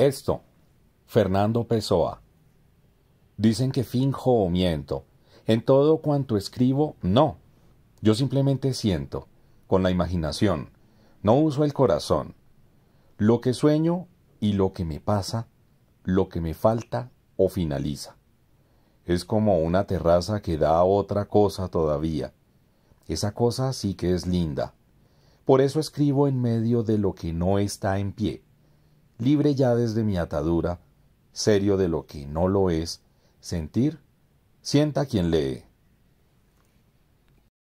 Esto, Fernando Pessoa. Dicen que finjo o miento. En todo cuanto escribo, no. Yo simplemente siento, con la imaginación. No uso el corazón. Lo que sueño y lo que me pasa, lo que me falta o finaliza. Es como una terraza que da otra cosa todavía. Esa cosa sí que es linda. Por eso escribo en medio de lo que no está en pie libre ya desde mi atadura, serio de lo que no lo es, sentir, sienta quien lee.